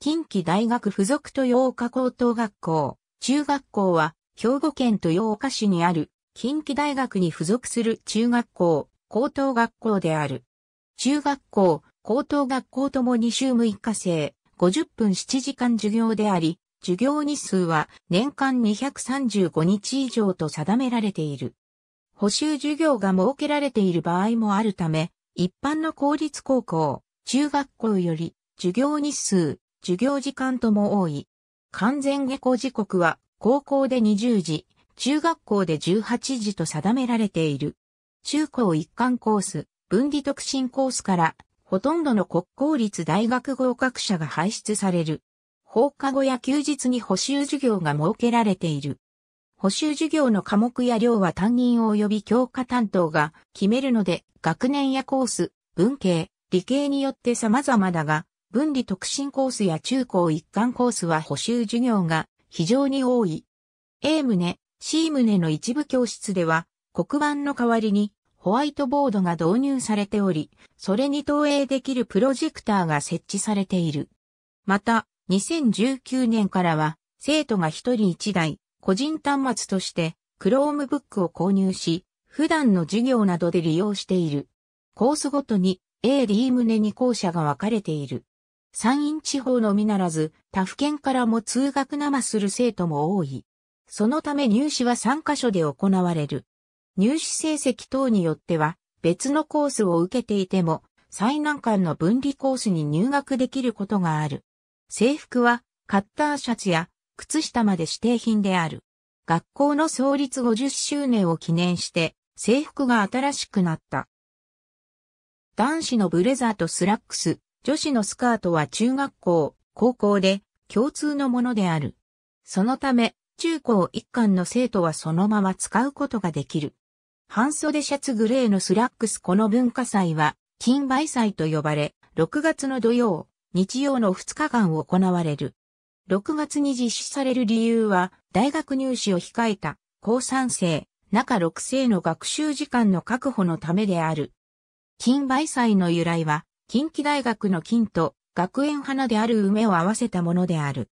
近畿大学附属豊岡高等学校、中学校は、兵庫県豊岡市にある、近畿大学に付属する中学校、高等学校である。中学校、高等学校ともに週6日制、50分7時間授業であり、授業日数は年間235日以上と定められている。補修授業が設けられている場合もあるため、一般の公立高校、中学校より、授業日数、授業時間とも多い。完全下校時刻は高校で20時、中学校で18時と定められている。中高一貫コース、分離特進コースからほとんどの国公立大学合格者が輩出される。放課後や休日に補修授業が設けられている。補修授業の科目や量は担任及び教科担当が決めるので、学年やコース、文系、理系によって様々だが、分離特進コースや中高一貫コースは補修授業が非常に多い。A 棟、C 棟の一部教室では、黒板の代わりにホワイトボードが導入されており、それに投影できるプロジェクターが設置されている。また、2019年からは、生徒が一人一台、個人端末として、Chromebook を購入し、普段の授業などで利用している。コースごとに A、D 棟に校舎が分かれている。山陰地方のみならず、他府県からも通学生まする生徒も多い。そのため入試は3カ所で行われる。入試成績等によっては、別のコースを受けていても、最難関の分離コースに入学できることがある。制服は、カッターシャツや靴下まで指定品である。学校の創立50周年を記念して、制服が新しくなった。男子のブレザーとスラックス、女子のスカートは中学校、高校で共通のものである。そのため、中高一貫の生徒はそのまま使うことができる。半袖シャツグレーのスラックスこの文化祭は、金梅祭と呼ばれ、6月の土曜、日曜の2日間行われる。6月に実施される理由は、大学入試を控えた、高3生、中6生の学習時間の確保のためである。金梅祭の由来は、近畿大学の金と学園花である梅を合わせたものである。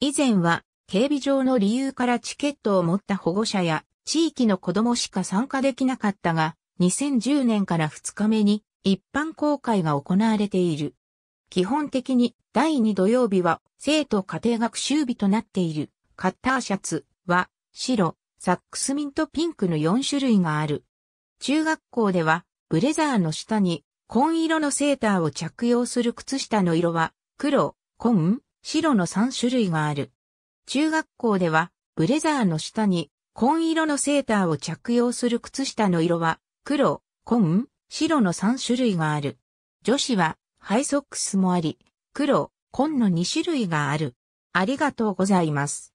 以前は、警備上の理由からチケットを持った保護者や地域の子供しか参加できなかったが、2010年から2日目に一般公開が行われている。基本的に第2土曜日は生徒家庭学習日となっている。カッターシャツは白、サックスミントピンクの4種類がある。中学校ではブレザーの下に紺色のセーターを着用する靴下の色は、黒、紺、白の3種類がある。中学校では、ブレザーの下に、紺色のセーターを着用する靴下の色は、黒、紺、白の3種類がある。女子は、ハイソックスもあり、黒、紺の2種類がある。ありがとうございます。